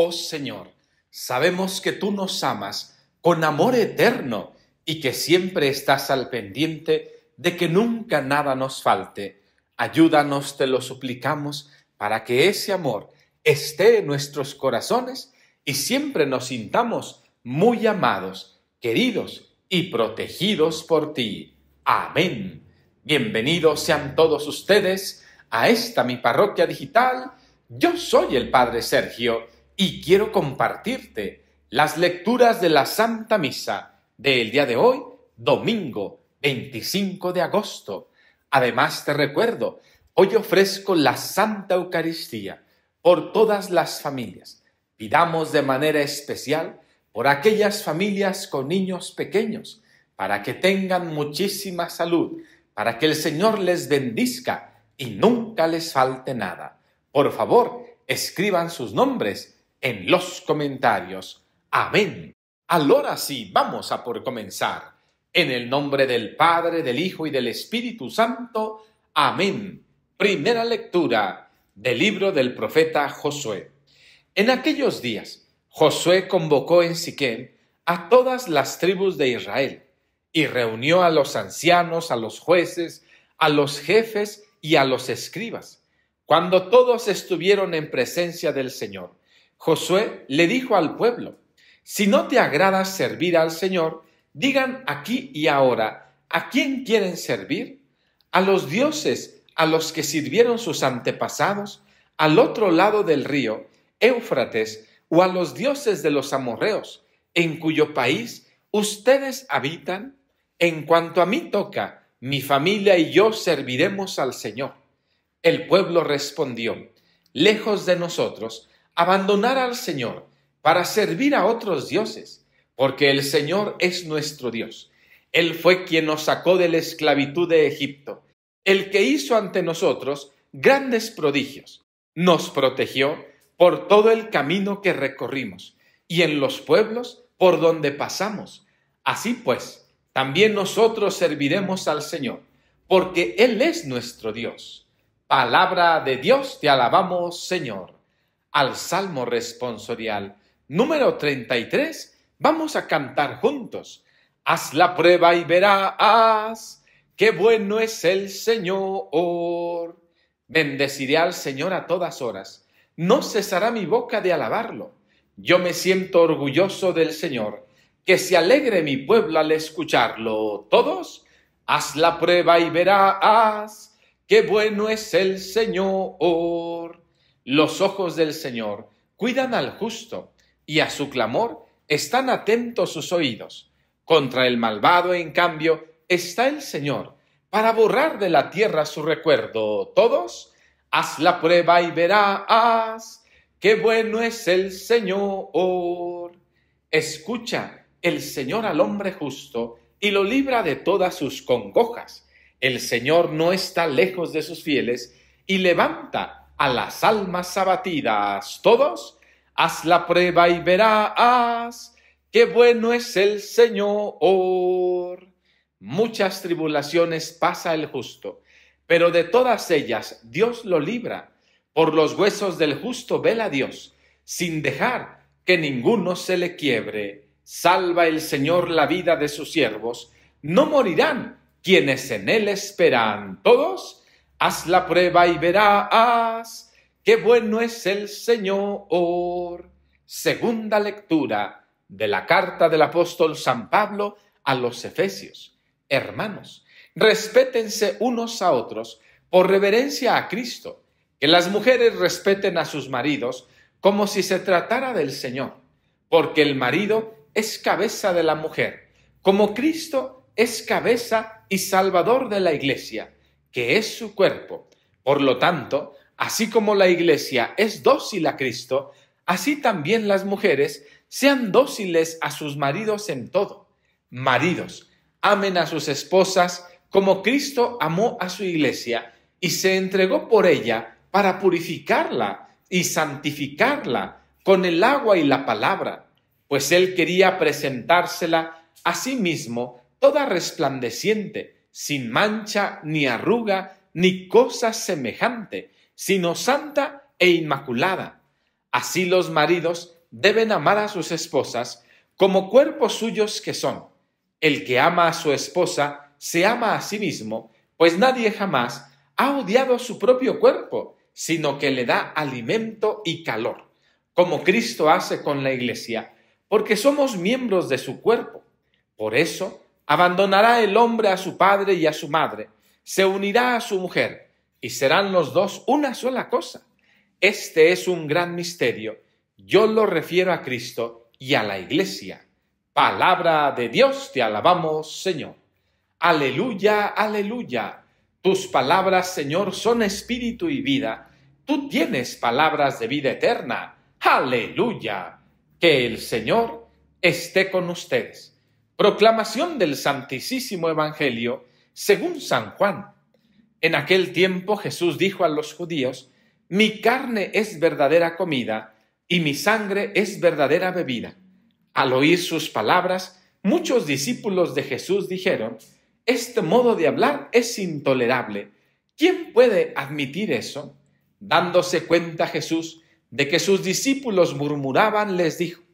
Oh Señor, sabemos que tú nos amas con amor eterno y que siempre estás al pendiente de que nunca nada nos falte. Ayúdanos, te lo suplicamos, para que ese amor esté en nuestros corazones y siempre nos sintamos muy amados, queridos y protegidos por ti. Amén. Bienvenidos sean todos ustedes a esta mi parroquia digital. Yo soy el Padre Sergio y quiero compartirte las lecturas de la Santa Misa del día de hoy, domingo 25 de agosto. Además te recuerdo, hoy ofrezco la Santa Eucaristía por todas las familias. Pidamos de manera especial por aquellas familias con niños pequeños, para que tengan muchísima salud, para que el Señor les bendizca y nunca les falte nada. Por favor, escriban sus nombres en los comentarios. Amén. Ahora sí, vamos a por comenzar. En el nombre del Padre, del Hijo y del Espíritu Santo. Amén. Primera lectura del libro del profeta Josué. En aquellos días, Josué convocó en Siquén a todas las tribus de Israel y reunió a los ancianos, a los jueces, a los jefes y a los escribas, cuando todos estuvieron en presencia del Señor. Josué le dijo al pueblo, si no te agrada servir al Señor, digan aquí y ahora, ¿a quién quieren servir? ¿A los dioses a los que sirvieron sus antepasados al otro lado del río Éufrates o a los dioses de los amorreos en cuyo país ustedes habitan? En cuanto a mí toca, mi familia y yo serviremos al Señor. El pueblo respondió, lejos de nosotros, abandonar al Señor para servir a otros dioses, porque el Señor es nuestro Dios. Él fue quien nos sacó de la esclavitud de Egipto, el que hizo ante nosotros grandes prodigios, nos protegió por todo el camino que recorrimos y en los pueblos por donde pasamos. Así pues, también nosotros serviremos al Señor, porque Él es nuestro Dios. Palabra de Dios, te alabamos, Señor al Salmo responsorial número 33, vamos a cantar juntos. Haz la prueba y verás qué bueno es el Señor. Bendeciré al Señor a todas horas. No cesará mi boca de alabarlo. Yo me siento orgulloso del Señor. Que se alegre mi pueblo al escucharlo. Todos, haz la prueba y verás qué bueno es el Señor. Los ojos del Señor cuidan al justo, y a su clamor están atentos sus oídos. Contra el malvado, en cambio, está el Señor, para borrar de la tierra su recuerdo. Todos, haz la prueba y verás qué bueno es el Señor. Escucha el Señor al hombre justo y lo libra de todas sus congojas. El Señor no está lejos de sus fieles y levanta a las almas abatidas. Todos, haz la prueba y verás qué bueno es el Señor. Muchas tribulaciones pasa el justo, pero de todas ellas Dios lo libra. Por los huesos del justo vela Dios, sin dejar que ninguno se le quiebre. Salva el Señor la vida de sus siervos, no morirán quienes en él esperan. Todos, Haz la prueba y verás qué bueno es el Señor. Segunda lectura de la carta del apóstol San Pablo a los Efesios. Hermanos, respétense unos a otros por reverencia a Cristo, que las mujeres respeten a sus maridos como si se tratara del Señor, porque el marido es cabeza de la mujer, como Cristo es cabeza y salvador de la iglesia que es su cuerpo. Por lo tanto, así como la iglesia es dócil a Cristo, así también las mujeres sean dóciles a sus maridos en todo. Maridos, amen a sus esposas como Cristo amó a su iglesia y se entregó por ella para purificarla y santificarla con el agua y la palabra, pues él quería presentársela a sí mismo toda resplandeciente sin mancha, ni arruga, ni cosa semejante, sino santa e inmaculada. Así los maridos deben amar a sus esposas como cuerpos suyos que son. El que ama a su esposa se ama a sí mismo, pues nadie jamás ha odiado su propio cuerpo, sino que le da alimento y calor, como Cristo hace con la Iglesia, porque somos miembros de su cuerpo. Por eso, Abandonará el hombre a su padre y a su madre, se unirá a su mujer, y serán los dos una sola cosa. Este es un gran misterio. Yo lo refiero a Cristo y a la Iglesia. Palabra de Dios, te alabamos, Señor. Aleluya, aleluya. Tus palabras, Señor, son espíritu y vida. Tú tienes palabras de vida eterna. Aleluya. Que el Señor esté con ustedes Proclamación del Santísimo Evangelio según San Juan. En aquel tiempo Jesús dijo a los judíos, Mi carne es verdadera comida y mi sangre es verdadera bebida. Al oír sus palabras, muchos discípulos de Jesús dijeron, Este modo de hablar es intolerable. ¿Quién puede admitir eso? Dándose cuenta Jesús de que sus discípulos murmuraban, les dijo,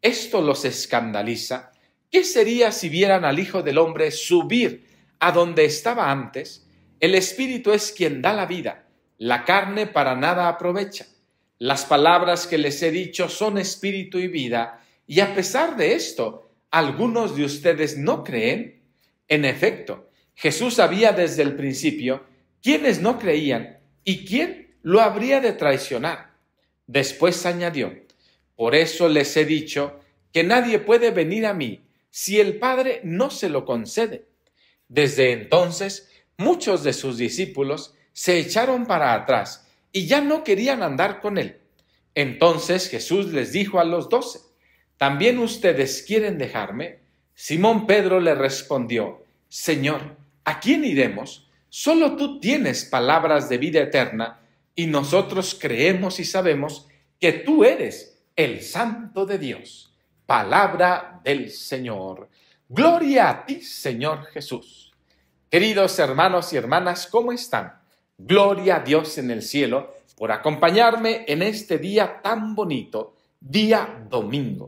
Esto los escandaliza ¿Qué sería si vieran al Hijo del Hombre subir a donde estaba antes? El Espíritu es quien da la vida, la carne para nada aprovecha. Las palabras que les he dicho son espíritu y vida, y a pesar de esto, algunos de ustedes no creen. En efecto, Jesús sabía desde el principio quiénes no creían y quién lo habría de traicionar. Después añadió, Por eso les he dicho que nadie puede venir a mí si el Padre no se lo concede. Desde entonces, muchos de sus discípulos se echaron para atrás y ya no querían andar con él. Entonces Jesús les dijo a los doce, ¿también ustedes quieren dejarme? Simón Pedro le respondió, Señor, ¿a quién iremos? Solo tú tienes palabras de vida eterna y nosotros creemos y sabemos que tú eres el Santo de Dios palabra del Señor. Gloria a ti, Señor Jesús. Queridos hermanos y hermanas, ¿cómo están? Gloria a Dios en el cielo por acompañarme en este día tan bonito, día domingo.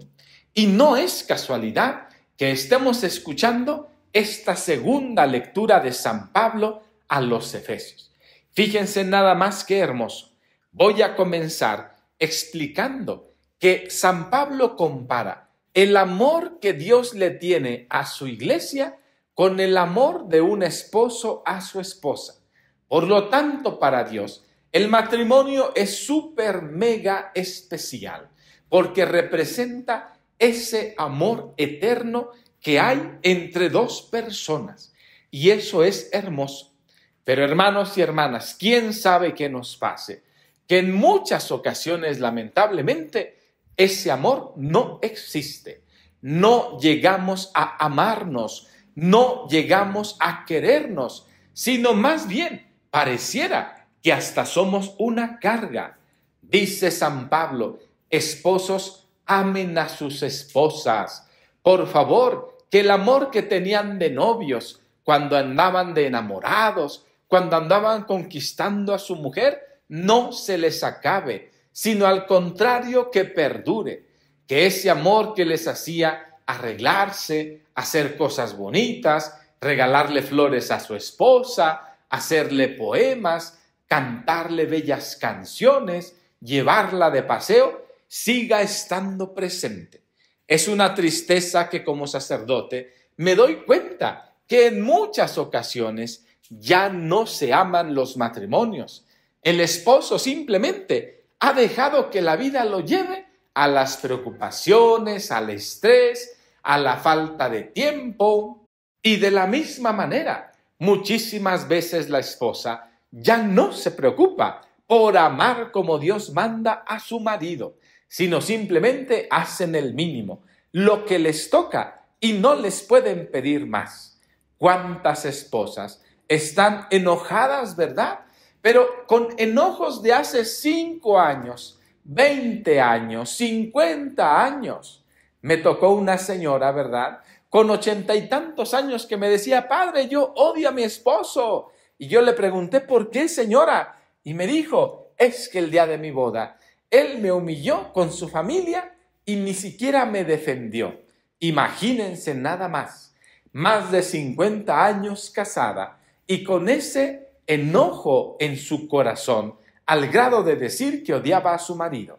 Y no es casualidad que estemos escuchando esta segunda lectura de San Pablo a los Efesios. Fíjense nada más que hermoso. Voy a comenzar explicando que San Pablo compara el amor que Dios le tiene a su iglesia con el amor de un esposo a su esposa. Por lo tanto, para Dios, el matrimonio es súper mega especial porque representa ese amor eterno que hay entre dos personas. Y eso es hermoso. Pero hermanos y hermanas, ¿quién sabe qué nos pase? Que en muchas ocasiones, lamentablemente, ese amor no existe. No llegamos a amarnos, no llegamos a querernos, sino más bien pareciera que hasta somos una carga. Dice San Pablo, esposos, amen a sus esposas. Por favor, que el amor que tenían de novios, cuando andaban de enamorados, cuando andaban conquistando a su mujer, no se les acabe, sino al contrario que perdure, que ese amor que les hacía arreglarse, hacer cosas bonitas, regalarle flores a su esposa, hacerle poemas, cantarle bellas canciones, llevarla de paseo, siga estando presente. Es una tristeza que como sacerdote me doy cuenta que en muchas ocasiones ya no se aman los matrimonios. El esposo simplemente ha dejado que la vida lo lleve a las preocupaciones, al estrés, a la falta de tiempo. Y de la misma manera, muchísimas veces la esposa ya no se preocupa por amar como Dios manda a su marido, sino simplemente hacen el mínimo, lo que les toca y no les pueden pedir más. ¿Cuántas esposas están enojadas, verdad? pero con enojos de hace 5 años, 20 años, 50 años. Me tocó una señora, ¿verdad? Con ochenta y tantos años que me decía, padre, yo odio a mi esposo. Y yo le pregunté, ¿por qué, señora? Y me dijo, es que el día de mi boda, él me humilló con su familia y ni siquiera me defendió. Imagínense nada más, más de 50 años casada y con ese enojo en su corazón al grado de decir que odiaba a su marido.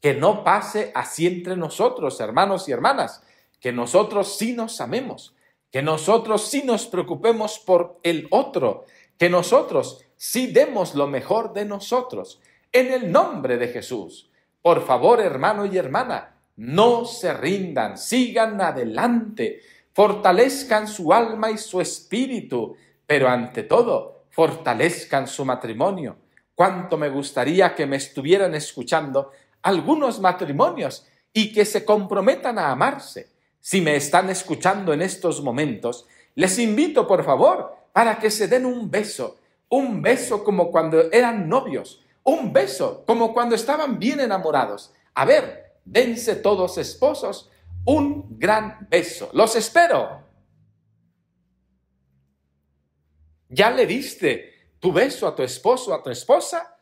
Que no pase así entre nosotros, hermanos y hermanas, que nosotros sí nos amemos, que nosotros sí nos preocupemos por el otro, que nosotros sí demos lo mejor de nosotros, en el nombre de Jesús. Por favor, hermano y hermana, no se rindan, sigan adelante, fortalezcan su alma y su espíritu, pero ante todo, fortalezcan su matrimonio. Cuánto me gustaría que me estuvieran escuchando algunos matrimonios y que se comprometan a amarse. Si me están escuchando en estos momentos, les invito por favor para que se den un beso, un beso como cuando eran novios, un beso como cuando estaban bien enamorados. A ver, dense todos esposos un gran beso. Los espero. Ya le diste tu beso a tu esposo, a tu esposa.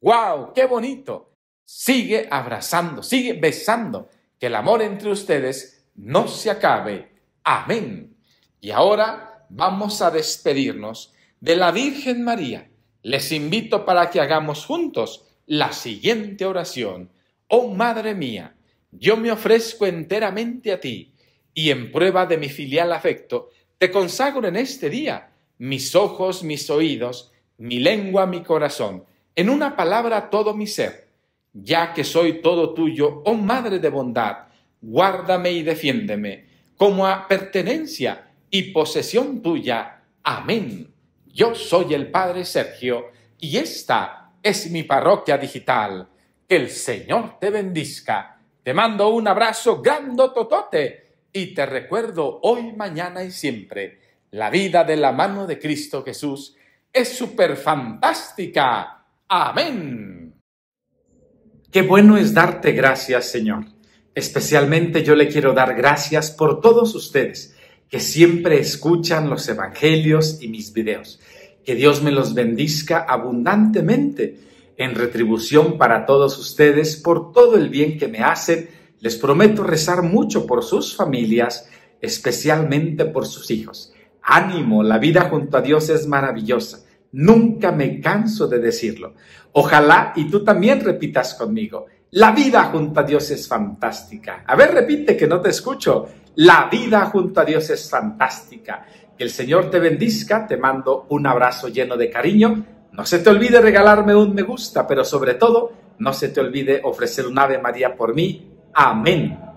¡Wow! ¡Qué bonito! Sigue abrazando, sigue besando. Que el amor entre ustedes no se acabe. Amén. Y ahora vamos a despedirnos de la Virgen María. Les invito para que hagamos juntos la siguiente oración. Oh Madre mía, yo me ofrezco enteramente a ti y en prueba de mi filial afecto, te consagro en este día mis ojos, mis oídos, mi lengua, mi corazón, en una palabra todo mi ser, ya que soy todo tuyo, oh Madre de bondad, guárdame y defiéndeme, como a pertenencia y posesión tuya. Amén. Yo soy el Padre Sergio y esta es mi parroquia digital. Que el Señor te bendizca. Te mando un abrazo Gando totote y te recuerdo hoy, mañana y siempre la vida de la mano de Cristo Jesús es súper fantástica. Amén. Qué bueno es darte gracias, Señor. Especialmente yo le quiero dar gracias por todos ustedes que siempre escuchan los evangelios y mis videos. Que Dios me los bendizca abundantemente en retribución para todos ustedes por todo el bien que me hacen. Les prometo rezar mucho por sus familias, especialmente por sus hijos. Ánimo, la vida junto a Dios es maravillosa. Nunca me canso de decirlo. Ojalá y tú también repitas conmigo. La vida junto a Dios es fantástica. A ver, repite que no te escucho. La vida junto a Dios es fantástica. Que el Señor te bendiga. Te mando un abrazo lleno de cariño. No se te olvide regalarme un me gusta, pero sobre todo, no se te olvide ofrecer un Ave María por mí. Amén.